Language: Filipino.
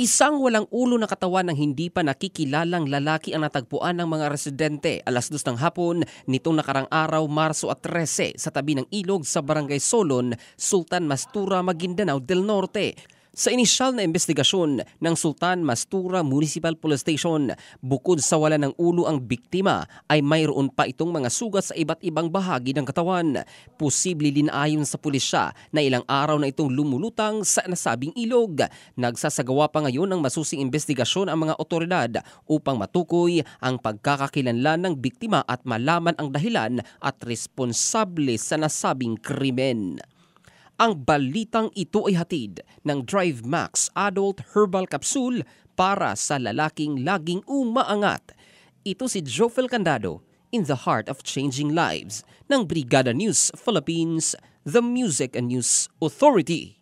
Isang walang ulo na katawan ng hindi pa nakikilalang lalaki ang natagpuan ng mga residente alas dos ng hapon nitong nakarang araw Marso at 13 sa tabi ng ilog sa Barangay Solon, Sultan Mastura, Maguindanao del Norte. Sa inisyal na investigasyon ng Sultan Mastura Municipal Police Station, bukod sa wala ng ulo ang biktima ay mayroon pa itong mga sugat sa iba't ibang bahagi ng katawan. Posible din ayon sa pulisya na ilang araw na itong lumulutang sa nasabing ilog. Nagsasagawa pa ngayon ng masusing investigasyon ang mga otoridad upang matukoy ang pagkakakilanlan ng biktima at malaman ang dahilan at responsable sa nasabing krimen. Ang balitang ito ay hatid ng Drive Max Adult Herbal Capsule para sa lalaking laging umaangat. Ito si Jofel Candado in the heart of changing lives ng Brigada News Philippines, the Music and News Authority.